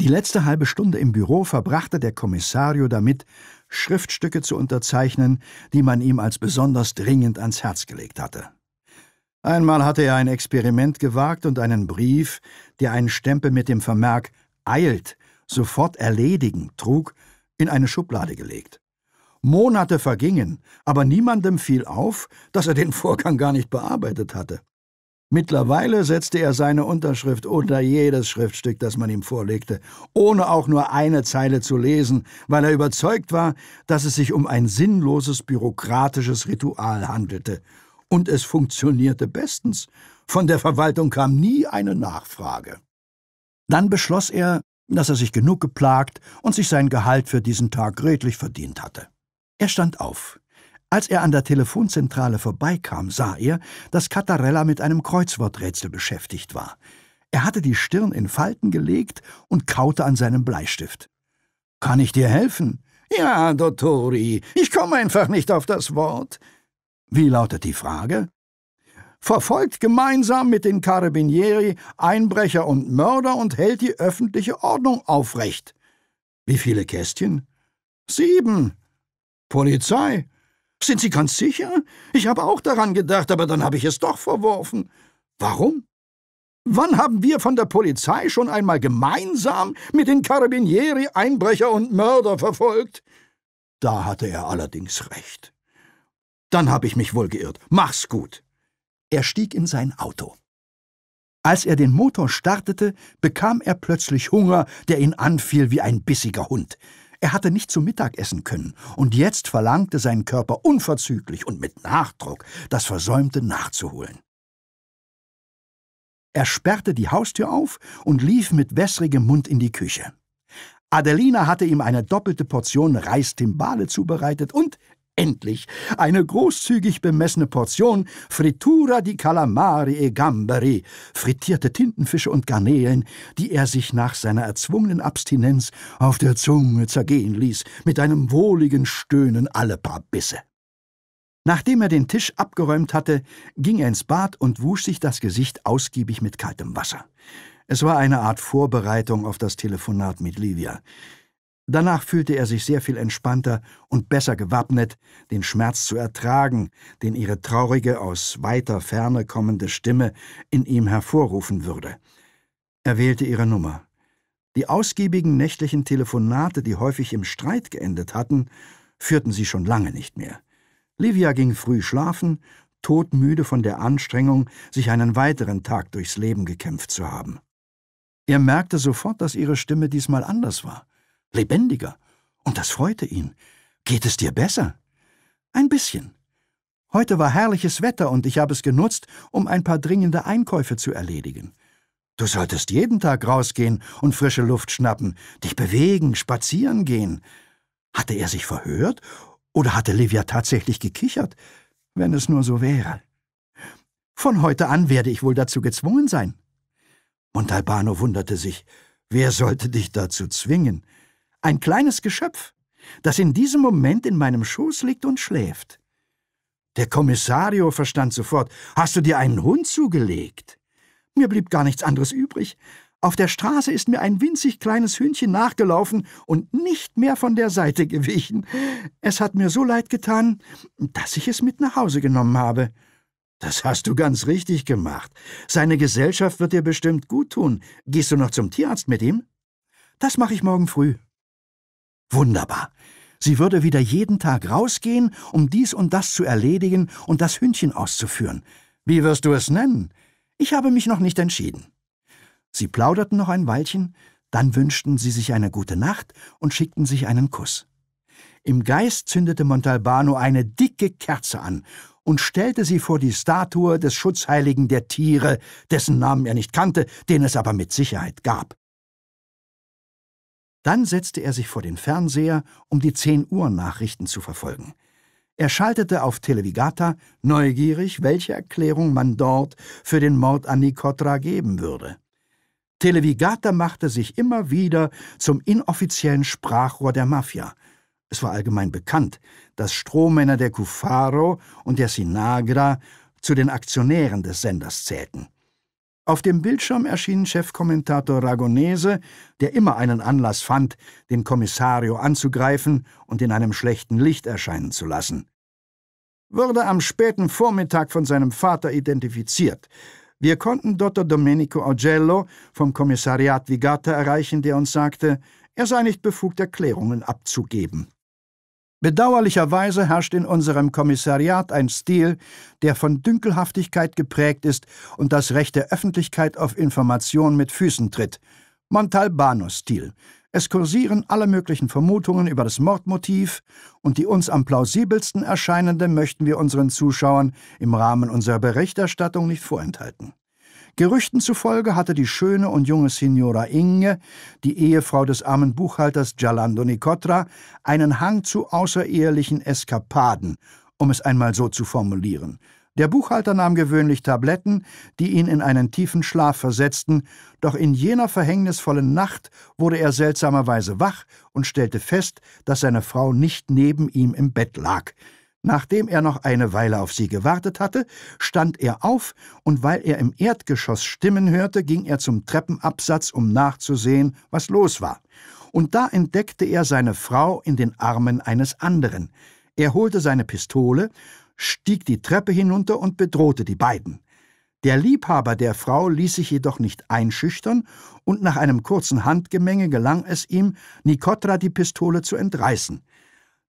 Die letzte halbe Stunde im Büro verbrachte der Kommissario damit, Schriftstücke zu unterzeichnen, die man ihm als besonders dringend ans Herz gelegt hatte. Einmal hatte er ein Experiment gewagt und einen Brief, der einen Stempel mit dem Vermerk Eilt, sofort erledigen trug, in eine Schublade gelegt. Monate vergingen, aber niemandem fiel auf, dass er den Vorgang gar nicht bearbeitet hatte. Mittlerweile setzte er seine Unterschrift unter jedes Schriftstück, das man ihm vorlegte, ohne auch nur eine Zeile zu lesen, weil er überzeugt war, dass es sich um ein sinnloses bürokratisches Ritual handelte. Und es funktionierte bestens. Von der Verwaltung kam nie eine Nachfrage. Dann beschloss er, dass er sich genug geplagt und sich sein Gehalt für diesen Tag redlich verdient hatte. Er stand auf. Als er an der Telefonzentrale vorbeikam, sah er, dass Cattarella mit einem Kreuzworträtsel beschäftigt war. Er hatte die Stirn in Falten gelegt und kaute an seinem Bleistift. »Kann ich dir helfen?« »Ja, Dottori, ich komme einfach nicht auf das Wort.« »Wie lautet die Frage?« verfolgt gemeinsam mit den Carabinieri Einbrecher und Mörder und hält die öffentliche Ordnung aufrecht. Wie viele Kästchen? Sieben. Polizei? Sind Sie ganz sicher? Ich habe auch daran gedacht, aber dann habe ich es doch verworfen. Warum? Wann haben wir von der Polizei schon einmal gemeinsam mit den Carabinieri Einbrecher und Mörder verfolgt? Da hatte er allerdings recht. Dann habe ich mich wohl geirrt. Mach's gut. Er stieg in sein Auto. Als er den Motor startete, bekam er plötzlich Hunger, der ihn anfiel wie ein bissiger Hund. Er hatte nicht zu Mittag essen können, und jetzt verlangte sein Körper unverzüglich und mit Nachdruck, das Versäumte nachzuholen. Er sperrte die Haustür auf und lief mit wässrigem Mund in die Küche. Adelina hatte ihm eine doppelte Portion Reistimbale zubereitet und endlich eine großzügig bemessene Portion Frittura di Calamari e Gamberi, frittierte Tintenfische und Garnelen, die er sich nach seiner erzwungenen Abstinenz auf der Zunge zergehen ließ, mit einem wohligen Stöhnen alle paar Bisse. Nachdem er den Tisch abgeräumt hatte, ging er ins Bad und wusch sich das Gesicht ausgiebig mit kaltem Wasser. Es war eine Art Vorbereitung auf das Telefonat mit Livia. Danach fühlte er sich sehr viel entspannter und besser gewappnet, den Schmerz zu ertragen, den ihre traurige, aus weiter Ferne kommende Stimme in ihm hervorrufen würde. Er wählte ihre Nummer. Die ausgiebigen nächtlichen Telefonate, die häufig im Streit geendet hatten, führten sie schon lange nicht mehr. Livia ging früh schlafen, todmüde von der Anstrengung, sich einen weiteren Tag durchs Leben gekämpft zu haben. Er merkte sofort, dass ihre Stimme diesmal anders war lebendiger. Und das freute ihn. Geht es dir besser? Ein bisschen. Heute war herrliches Wetter und ich habe es genutzt, um ein paar dringende Einkäufe zu erledigen. Du solltest jeden Tag rausgehen und frische Luft schnappen, dich bewegen, spazieren gehen. Hatte er sich verhört oder hatte Livia tatsächlich gekichert? Wenn es nur so wäre. Von heute an werde ich wohl dazu gezwungen sein. Montalbano wunderte sich. Wer sollte dich dazu zwingen? ein kleines Geschöpf, das in diesem Moment in meinem Schoß liegt und schläft. Der Kommissario verstand sofort, hast du dir einen Hund zugelegt? Mir blieb gar nichts anderes übrig. Auf der Straße ist mir ein winzig kleines Hündchen nachgelaufen und nicht mehr von der Seite gewichen. Es hat mir so leid getan, dass ich es mit nach Hause genommen habe. Das hast du ganz richtig gemacht. Seine Gesellschaft wird dir bestimmt gut tun. Gehst du noch zum Tierarzt mit ihm? Das mache ich morgen früh. Wunderbar. Sie würde wieder jeden Tag rausgehen, um dies und das zu erledigen und das Hündchen auszuführen. Wie wirst du es nennen? Ich habe mich noch nicht entschieden. Sie plauderten noch ein Weilchen, dann wünschten sie sich eine gute Nacht und schickten sich einen Kuss. Im Geist zündete Montalbano eine dicke Kerze an und stellte sie vor die Statue des Schutzheiligen der Tiere, dessen Namen er nicht kannte, den es aber mit Sicherheit gab. Dann setzte er sich vor den Fernseher, um die 10 Uhr Nachrichten zu verfolgen. Er schaltete auf Televigata, neugierig, welche Erklärung man dort für den Mord an Nicotra geben würde. Televigata machte sich immer wieder zum inoffiziellen Sprachrohr der Mafia. Es war allgemein bekannt, dass Strohmänner der Cufaro und der Sinagra zu den Aktionären des Senders zählten. Auf dem Bildschirm erschien Chefkommentator Ragonese, der immer einen Anlass fand, den Kommissario anzugreifen und in einem schlechten Licht erscheinen zu lassen. Wurde am späten Vormittag von seinem Vater identifiziert. Wir konnten Dr. Domenico Augello vom Kommissariat Vigata erreichen, der uns sagte, er sei nicht befugt, Erklärungen abzugeben. Bedauerlicherweise herrscht in unserem Kommissariat ein Stil, der von Dünkelhaftigkeit geprägt ist und das Recht der Öffentlichkeit auf Information mit Füßen tritt. Montalbano-Stil. Es kursieren alle möglichen Vermutungen über das Mordmotiv und die uns am plausibelsten erscheinende möchten wir unseren Zuschauern im Rahmen unserer Berichterstattung nicht vorenthalten. Gerüchten zufolge hatte die schöne und junge Signora Inge, die Ehefrau des armen Buchhalters Gialando Nicotra, einen Hang zu außerehelichen Eskapaden, um es einmal so zu formulieren. Der Buchhalter nahm gewöhnlich Tabletten, die ihn in einen tiefen Schlaf versetzten, doch in jener verhängnisvollen Nacht wurde er seltsamerweise wach und stellte fest, dass seine Frau nicht neben ihm im Bett lag. Nachdem er noch eine Weile auf sie gewartet hatte, stand er auf, und weil er im Erdgeschoss Stimmen hörte, ging er zum Treppenabsatz, um nachzusehen, was los war. Und da entdeckte er seine Frau in den Armen eines anderen. Er holte seine Pistole, stieg die Treppe hinunter und bedrohte die beiden. Der Liebhaber der Frau ließ sich jedoch nicht einschüchtern, und nach einem kurzen Handgemenge gelang es ihm, Nikotra die Pistole zu entreißen.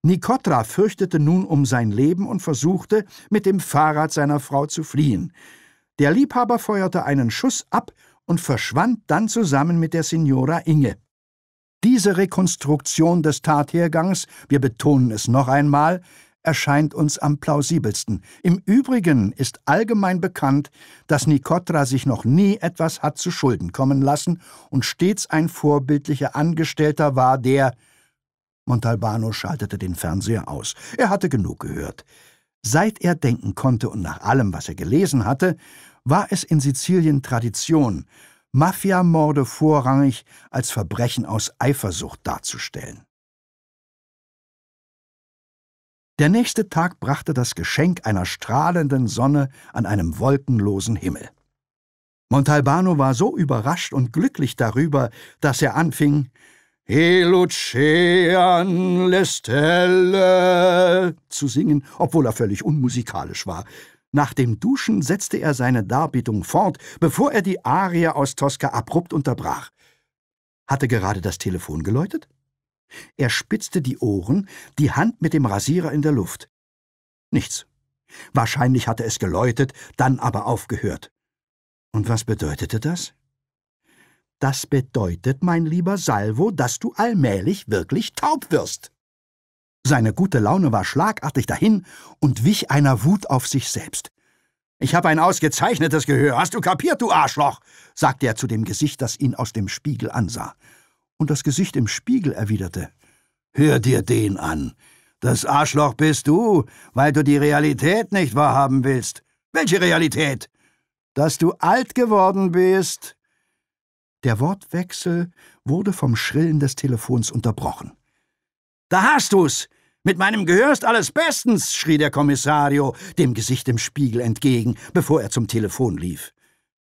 Nikotra fürchtete nun um sein Leben und versuchte, mit dem Fahrrad seiner Frau zu fliehen. Der Liebhaber feuerte einen Schuss ab und verschwand dann zusammen mit der Signora Inge. Diese Rekonstruktion des Tathergangs, wir betonen es noch einmal, erscheint uns am plausibelsten. Im Übrigen ist allgemein bekannt, dass Nikotra sich noch nie etwas hat zu Schulden kommen lassen und stets ein vorbildlicher Angestellter war, der Montalbano schaltete den Fernseher aus. Er hatte genug gehört. Seit er denken konnte und nach allem, was er gelesen hatte, war es in Sizilien Tradition, Mafiamorde vorrangig als Verbrechen aus Eifersucht darzustellen. Der nächste Tag brachte das Geschenk einer strahlenden Sonne an einem wolkenlosen Himmel. Montalbano war so überrascht und glücklich darüber, dass er anfing, He Lestelle zu singen, obwohl er völlig unmusikalisch war. Nach dem Duschen setzte er seine Darbietung fort, bevor er die Arie aus Tosca abrupt unterbrach. Hatte gerade das Telefon geläutet? Er spitzte die Ohren, die Hand mit dem Rasierer in der Luft. Nichts. Wahrscheinlich hatte es geläutet, dann aber aufgehört. Und was bedeutete das? Das bedeutet, mein lieber Salvo, dass du allmählich wirklich taub wirst. Seine gute Laune war schlagartig dahin und wich einer Wut auf sich selbst. Ich habe ein ausgezeichnetes Gehör, hast du kapiert, du Arschloch? sagte er zu dem Gesicht, das ihn aus dem Spiegel ansah. Und das Gesicht im Spiegel erwiderte Hör dir den an. Das Arschloch bist du, weil du die Realität nicht wahrhaben willst. Welche Realität? Dass du alt geworden bist. Der Wortwechsel wurde vom Schrillen des Telefons unterbrochen. Da hast du's! Mit meinem Gehör ist alles bestens! schrie der Kommissario dem Gesicht im Spiegel entgegen, bevor er zum Telefon lief.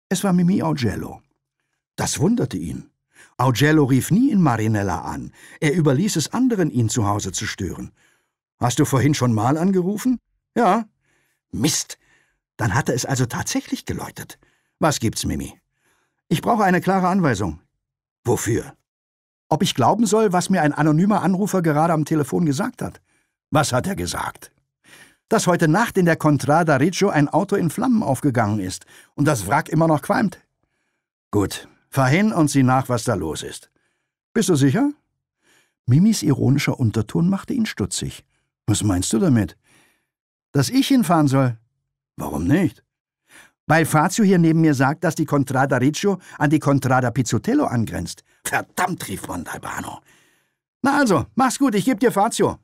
Es war Mimi Augello. Das wunderte ihn. Augello rief nie in Marinella an. Er überließ es anderen, ihn zu Hause zu stören. Hast du vorhin schon mal angerufen? Ja. Mist! Dann hatte es also tatsächlich geläutet. Was gibt's, Mimi? Ich brauche eine klare Anweisung. Wofür? Ob ich glauben soll, was mir ein anonymer Anrufer gerade am Telefon gesagt hat? Was hat er gesagt? Dass heute Nacht in der Contrada Reggio ein Auto in Flammen aufgegangen ist und das Wrack immer noch qualmt? Gut, fahr hin und sieh nach, was da los ist. Bist du sicher? Mimis ironischer Unterton machte ihn stutzig. Was meinst du damit? Dass ich hinfahren soll? Warum nicht? Weil Fazio hier neben mir sagt, dass die Contrada Riccio an die Contrada Pizzotello angrenzt. Verdammt, rief Montalbano. Na also, mach's gut, ich geb dir Fazio.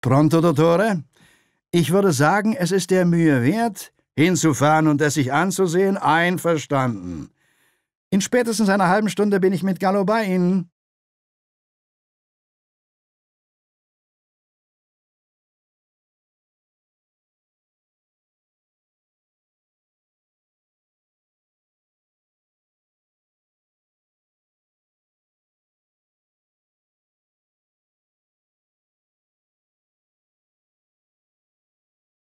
Pronto, Dottore? Ich würde sagen, es ist der Mühe wert, hinzufahren und es sich anzusehen, einverstanden. In spätestens einer halben Stunde bin ich mit Gallo bei Ihnen.